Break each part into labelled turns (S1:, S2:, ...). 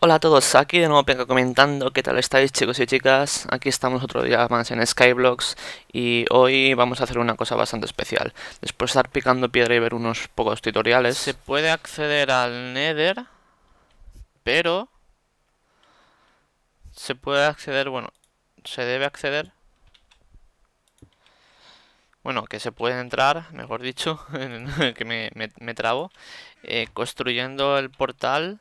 S1: Hola a todos, aquí de nuevo Penca comentando qué tal estáis chicos y chicas, aquí estamos otro día más en Skyblocks y hoy vamos a hacer una cosa bastante especial. Después de estar picando piedra y ver unos pocos tutoriales... Se puede acceder al Nether, pero... Se puede acceder, bueno, se debe acceder... Bueno, que se puede entrar, mejor dicho, que me, trabo, eh, construyendo el portal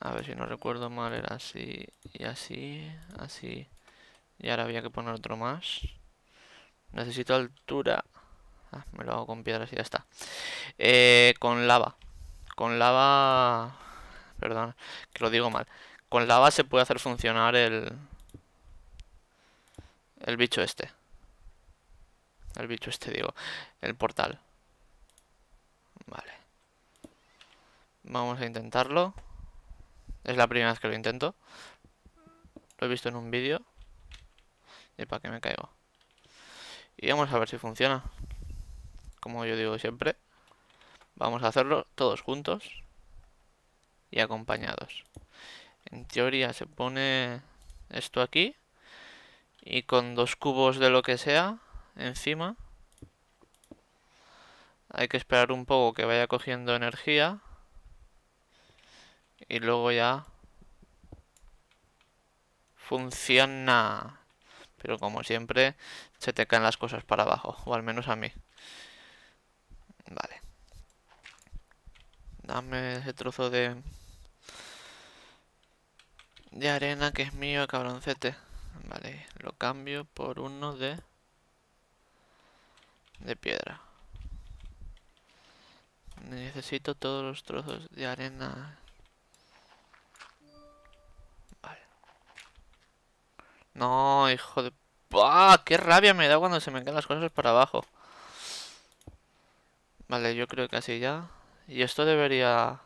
S1: a ver si no recuerdo mal, era así y así, así. Y ahora había que poner otro más. Necesito altura. Ah, me lo hago con piedras y ya está. Eh, con lava. Con lava... Perdón, que lo digo mal. Con lava se puede hacer funcionar el... El bicho este. El bicho este, digo. El portal. Vale. Vamos a intentarlo. Es la primera vez que lo intento. Lo he visto en un vídeo. Y para que me caigo. Y vamos a ver si funciona. Como yo digo siempre. Vamos a hacerlo todos juntos. Y acompañados. En teoría se pone esto aquí. Y con dos cubos de lo que sea encima. Hay que esperar un poco que vaya cogiendo energía. Y luego ya... Funciona. Pero como siempre, se te caen las cosas para abajo. O al menos a mí. Vale. Dame ese trozo de... De arena que es mío, cabroncete. Vale, lo cambio por uno de... De piedra. Necesito todos los trozos de arena No, hijo de... ¡Bah! ¡Qué rabia me da cuando se me caen las cosas para abajo! Vale, yo creo que así ya. Y esto debería...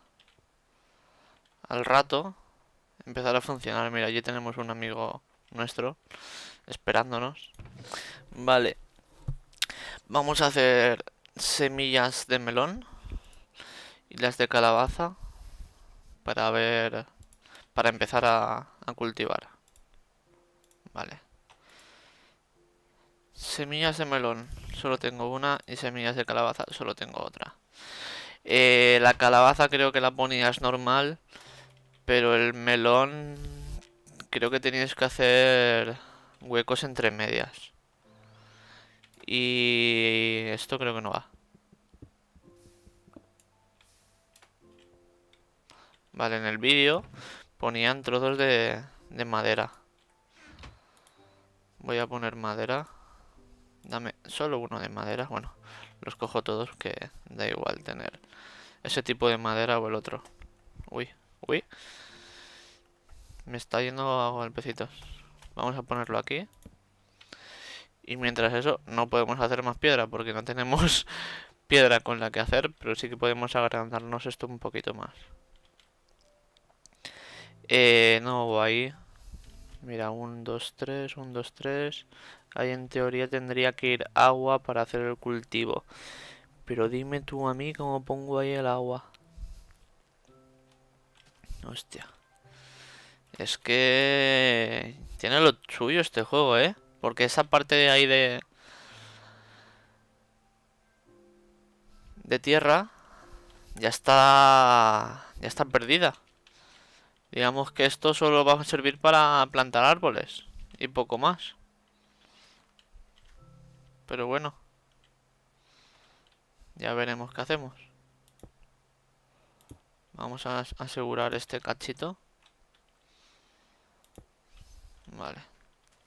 S1: Al rato... Empezar a funcionar. Mira, allí tenemos un amigo nuestro. Esperándonos. Vale. Vamos a hacer semillas de melón. Y las de calabaza. Para ver... Para empezar a cultivar. Vale. Semillas de melón, solo tengo una. Y semillas de calabaza, solo tengo otra. Eh, la calabaza creo que la ponías normal. Pero el melón... Creo que tenías que hacer huecos entre medias. Y esto creo que no va. Vale, en el vídeo ponían trozos de madera. Voy a poner madera. Dame solo uno de madera. Bueno, los cojo todos que da igual tener ese tipo de madera o el otro. Uy, uy. Me está yendo a golpecitos. Vamos a ponerlo aquí. Y mientras eso, no podemos hacer más piedra porque no tenemos piedra con la que hacer, pero sí que podemos agrandarnos esto un poquito más. Eh, no, ahí... Mira, un, 2, 3, un, 2, 3 Ahí en teoría tendría que ir agua para hacer el cultivo. Pero dime tú a mí cómo pongo ahí el agua. Hostia. Es que... Tiene lo suyo este juego, ¿eh? Porque esa parte de ahí de... De tierra... Ya está... Ya está perdida. Digamos que esto solo va a servir para plantar árboles y poco más. Pero bueno. Ya veremos qué hacemos. Vamos a asegurar este cachito. Vale.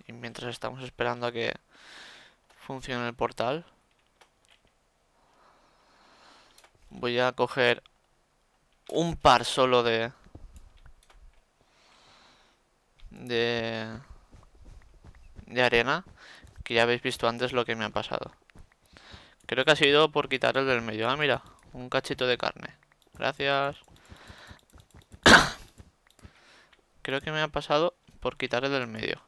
S1: Y mientras estamos esperando a que funcione el portal. Voy a coger un par solo de de, de arena, que ya habéis visto antes lo que me ha pasado. Creo que ha sido por quitar el del medio. Ah, mira, un cachito de carne. Gracias. Creo que me ha pasado por quitar el del medio.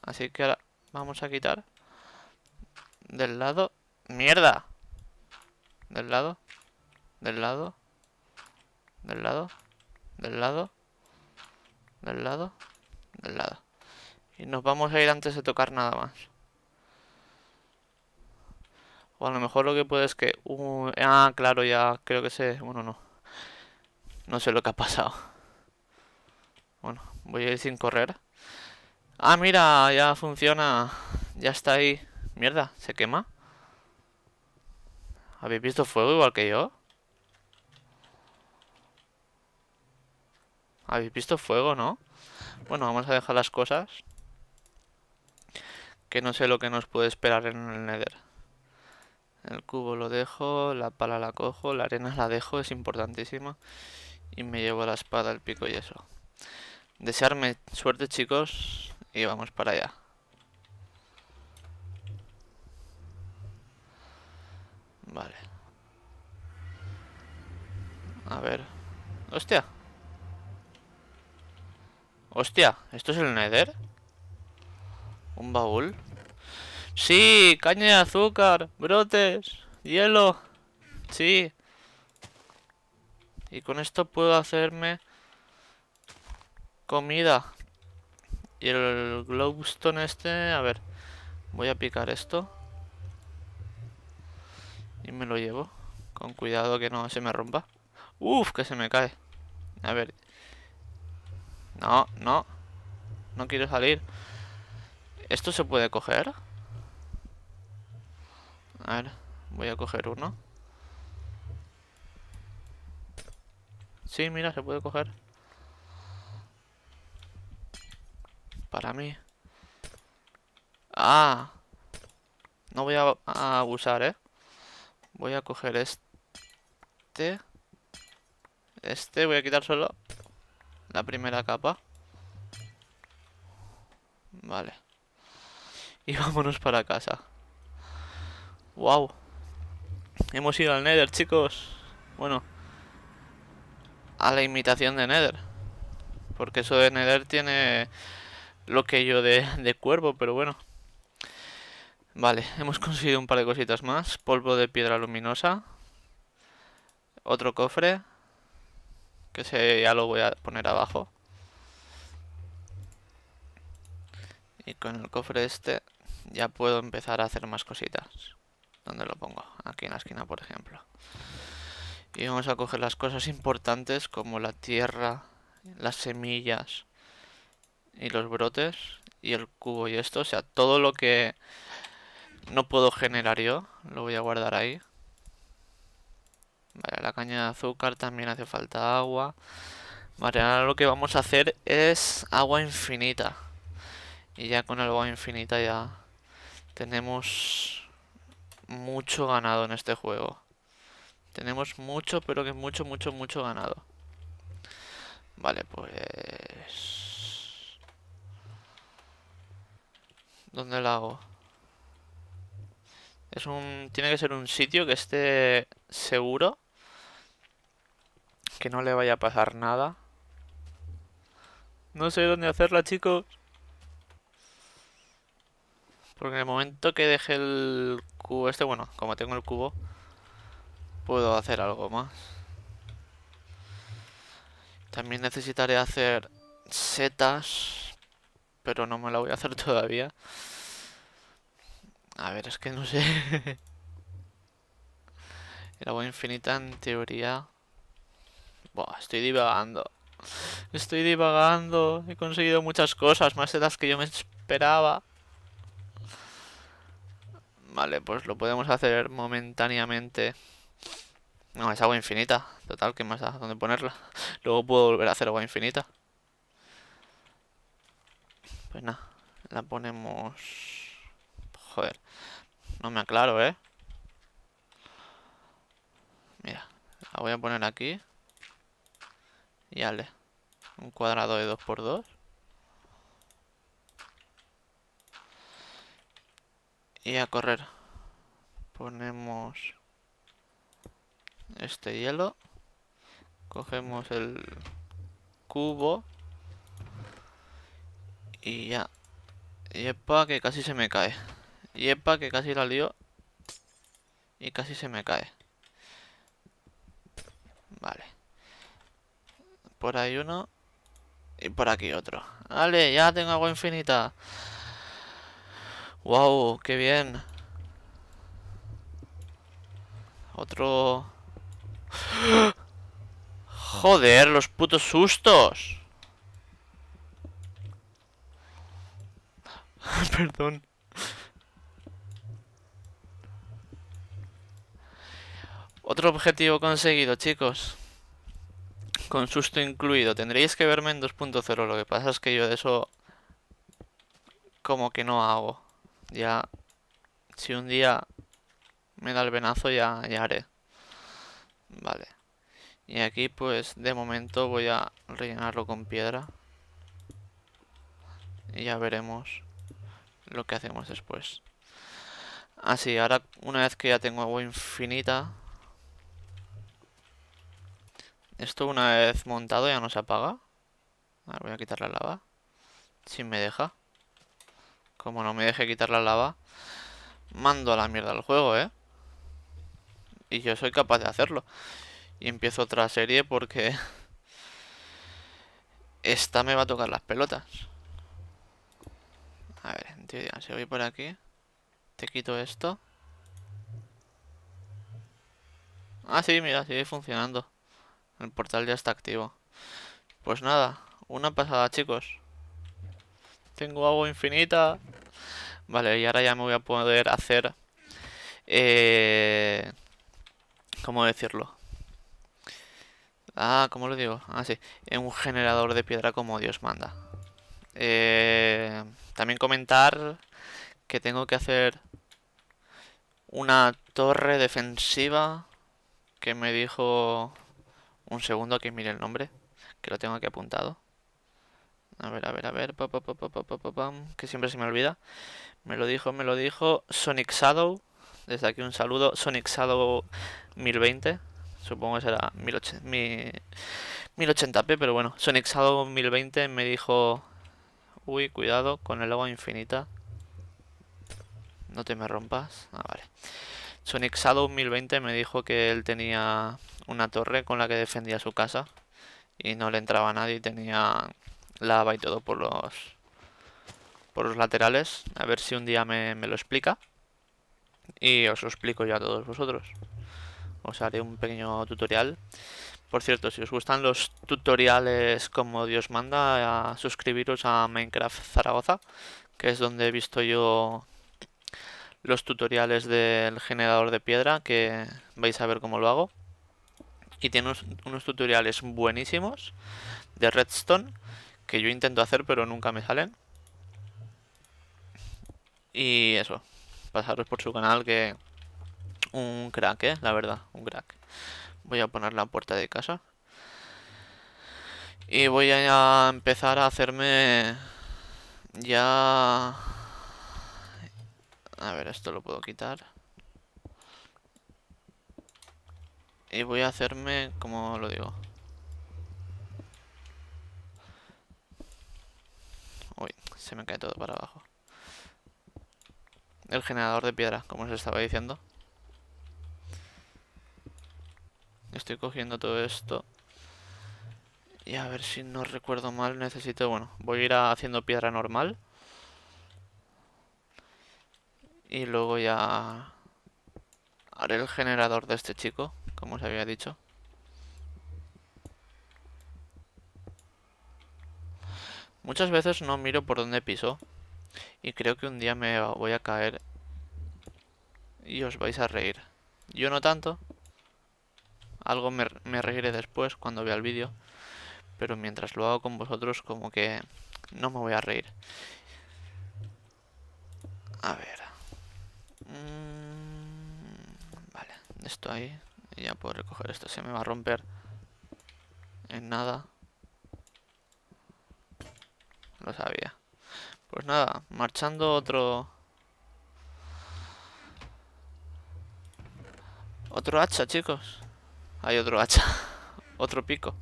S1: Así que ahora vamos a quitar del lado. ¡Mierda! Del lado. Del lado. Del lado. Del lado. Del lado. Del lado. Y nos vamos a ir antes de tocar nada más. O a lo mejor lo que puedes es que... ah, claro, ya creo que sé. Bueno, no. No sé lo que ha pasado. Bueno, voy a ir sin correr. Ah, mira, ya funciona. Ya está ahí. Mierda, ¿se quema? ¿Habéis visto fuego igual que yo? Habéis visto fuego, ¿no? Bueno, vamos a dejar las cosas. Que no sé lo que nos puede esperar en el Nether. El cubo lo dejo, la pala la cojo, la arena la dejo, es importantísima. Y me llevo la espada, el pico y eso. Desearme suerte, chicos. Y vamos para allá. Vale. A ver. ¡Hostia! Hostia, ¿esto es el Nether? ¿Un baúl? Sí, caña de azúcar, brotes, hielo. Sí. Y con esto puedo hacerme comida. Y el glowstone este, a ver, voy a picar esto. Y me lo llevo. Con cuidado que no se me rompa. Uf, que se me cae. A ver, no, no. No quiero salir. ¿Esto se puede coger? A ver, voy a coger uno. Sí, mira, se puede coger. Para mí. Ah. No voy a, abusar, ¿eh? Voy a coger este. Este voy a quitar solo la primera capa. Vale. Y vámonos para casa. ¡Wow! Hemos ido al Nether, chicos. Bueno. A la imitación de Nether. Porque eso de Nether tiene lo que yo de, de cuervo, pero bueno. Vale, hemos conseguido un par de cositas más. Polvo de piedra luminosa. Otro cofre que se, ya lo voy a poner abajo. Y con el cofre este ya puedo empezar a hacer más cositas. ¿Dónde lo pongo? Aquí en la esquina, por ejemplo. Y vamos a coger las cosas importantes como la tierra, las semillas y los brotes y el cubo y esto. O sea, todo lo que no puedo generar yo lo voy a guardar ahí. Vale, la caña de azúcar también hace falta agua. Vale, ahora lo que vamos a hacer es agua infinita. Y ya con el agua infinita ya tenemos mucho ganado en este juego. Tenemos mucho, pero que mucho, mucho, mucho ganado. Vale, pues... ¿Dónde la hago? Es un... Tiene que ser un sitio que esté seguro que no le vaya a pasar nada. No sé dónde hacerla, chicos. Porque en el momento que deje el cubo este, bueno, como tengo el cubo, puedo hacer algo más. También necesitaré hacer setas, pero no me la voy a hacer todavía. A ver, es que no sé. El agua infinita en teoría Buah, estoy divagando. Estoy divagando. He conseguido muchas cosas, más de las que yo me esperaba. Vale, pues lo podemos hacer momentáneamente. No, es agua infinita. Total, que más da? ¿Dónde ponerla? Luego puedo volver a hacer agua infinita. Pues nada, la ponemos... Joder, no me aclaro, ¿eh? Mira, la voy a poner aquí. Yale, Un cuadrado de 2x2. Y a correr. Ponemos este hielo. Cogemos el cubo. Y ya. Yepa que casi se me cae. Yepa que casi la lío. Y casi se me cae. Vale. Por ahí uno. Y por aquí otro. Vale, ya tengo agua infinita. Wow, qué bien. Otro... Joder, los putos sustos. Perdón. Otro objetivo conseguido, chicos. Con susto incluido. Tendréis que verme en 2.0. Lo que pasa es que yo de eso... Como que no hago. Ya... Si un día me da el venazo ya, ya haré. Vale. Y aquí pues de momento voy a rellenarlo con piedra. Y ya veremos lo que hacemos después. Así, ah, ahora una vez que ya tengo agua infinita, esto una vez montado ya no se apaga. ver, voy a quitar la lava. Si me deja. Como no me deje quitar la lava, mando a la mierda al juego, ¿eh? Y yo soy capaz de hacerlo. Y empiezo otra serie porque... Esta me va a tocar las pelotas. A ver, tío, si voy por aquí, te quito esto. Ah, sí, mira, sigue funcionando. El portal ya está activo. Pues nada, una pasada chicos. Tengo agua infinita. Vale, y ahora ya me voy a poder hacer... Eh, ¿Cómo decirlo? Ah, ¿cómo lo digo? Ah, sí. Un generador de piedra como Dios manda. Eh, también comentar que tengo que hacer una torre defensiva que me dijo un segundo que mire el nombre, que lo tengo aquí apuntado. A ver, a ver, a ver, que siempre se me olvida. Me lo dijo, me lo dijo Sonic Shadow. Desde aquí un saludo, Sonic Shadow 1020. Supongo que será 1080p, pero bueno, Sonic Shadow 1020 me dijo, uy, cuidado con el agua infinita. No te me rompas. Ah, vale. Sonic 2020 me dijo que él tenía una torre con la que defendía su casa y no le entraba a nadie y tenía lava y todo por los por los laterales. A ver si un día me, me lo explica y os lo explico yo a todos vosotros. Os haré un pequeño tutorial. Por cierto, si os gustan los tutoriales como Dios manda, a suscribiros a Minecraft Zaragoza, que es donde he visto yo los tutoriales del generador de piedra que vais a ver cómo lo hago. Y tiene unos, tutoriales buenísimos de redstone que yo intento hacer pero nunca me salen. Y eso, pasaros por su canal que un crack, ¿eh? la verdad, un crack. Voy a poner la puerta de casa. Y voy a empezar a hacerme ya a ver, esto lo puedo quitar. Y voy a hacerme, como lo digo. Uy, se me cae todo para abajo. El generador de piedra, como os estaba diciendo. Estoy cogiendo todo esto. Y a ver si no recuerdo mal, necesito... Bueno, voy a ir haciendo piedra normal. Y luego ya haré el generador de este chico, como os había dicho. Muchas veces no miro por dónde piso. Y creo que un día me voy a caer y os vais a reír. Yo no tanto. Algo me, me reiré después cuando vea el vídeo. Pero mientras lo hago con vosotros como que no me voy a reír. A ver. esto ahí. Y ya puedo recoger esto. Se me va a romper en nada. Lo sabía. Pues nada, marchando otro... Otro hacha, chicos. Hay otro hacha. otro pico.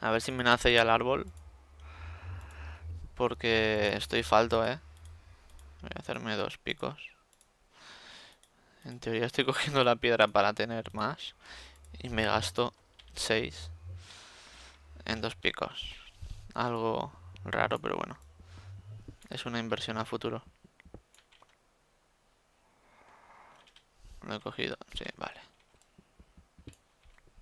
S1: A ver si me nace ya el árbol. Porque estoy falto, ¿eh? Voy a hacerme dos picos. En teoría estoy cogiendo la piedra para tener más. Y me gasto 6 en dos picos. Algo raro, pero bueno. Es una inversión a futuro. Lo he cogido, sí, vale.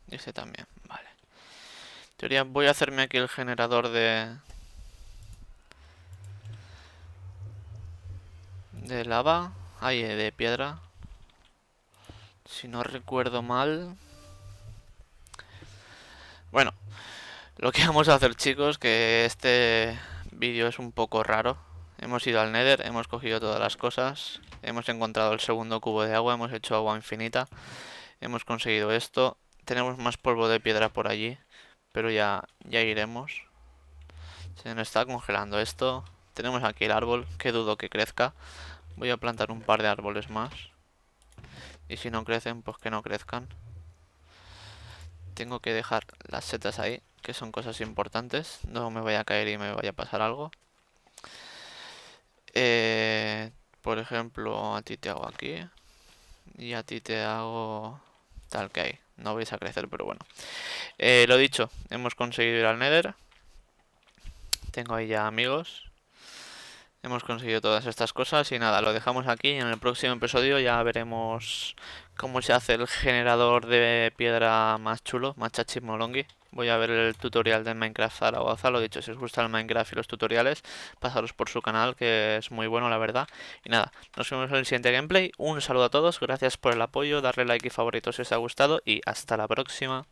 S1: Y este también, vale. En teoría voy a hacerme aquí el generador de... De lava. ahí de piedra. Si no recuerdo mal... Bueno, lo que vamos a hacer chicos, que este vídeo es un poco raro. Hemos ido al Nether, hemos cogido todas las cosas, hemos encontrado el segundo cubo de agua, hemos hecho agua infinita, hemos conseguido esto. Tenemos más polvo de piedra por allí, pero ya, ya iremos. Se nos está congelando esto. Tenemos aquí el árbol, que dudo que crezca. Voy a plantar un par de árboles más. Y si no crecen, pues que no crezcan. Tengo que dejar las setas ahí, que son cosas importantes. No me vaya a caer y me vaya a pasar algo. Eh, por ejemplo, a ti te hago aquí. Y a ti te hago tal que hay. No vais a crecer, pero bueno. Eh, lo dicho, hemos conseguido ir al Nether. Tengo ahí ya amigos hemos conseguido todas estas cosas y nada, lo dejamos aquí en el próximo episodio ya veremos cómo se hace el generador de piedra más chulo, más Voy a ver el tutorial de Minecraft Zaragoza, lo dicho, si os gusta el Minecraft y los tutoriales, pasaros por su canal que es muy bueno la verdad. Y nada, nos vemos en el siguiente gameplay, un saludo a todos, gracias por el apoyo, darle like y favorito si os ha gustado y hasta la próxima.